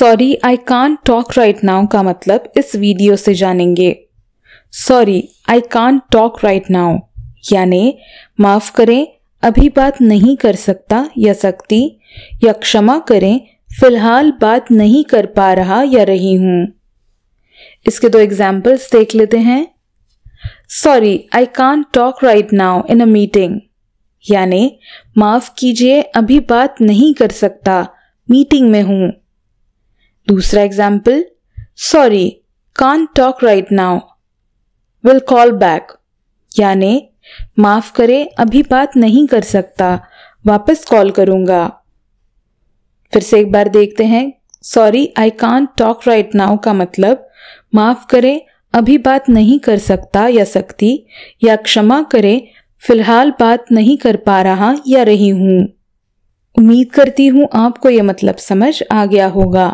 sorry I can't talk right now का मतलब इस वीडियो से जानेंगे sorry I can't talk right now यानी माफ करें अभी बात नहीं कर सकता या सकती या क्षमा करें फिलहाल बात नहीं कर पा रहा या रही हूं इसके दो एग्जाम्पल्स देख लेते हैं sorry I can't talk right now in a meeting यानी माफ कीजिए अभी बात नहीं कर सकता मीटिंग में हूं दूसरा example sorry can't talk right now will call back यानी माफ करे अभी बात नहीं कर सकता वापस कॉल करूंगा फिर से एक बार देखते हैं sorry I can't talk right now का मतलब माफ करे अभी बात नहीं कर सकता या सकती या क्षमा करे फिलहाल बात नहीं कर पा रहा या रही हूं उम्मीद करती हूं आपको यह मतलब समझ आ गया होगा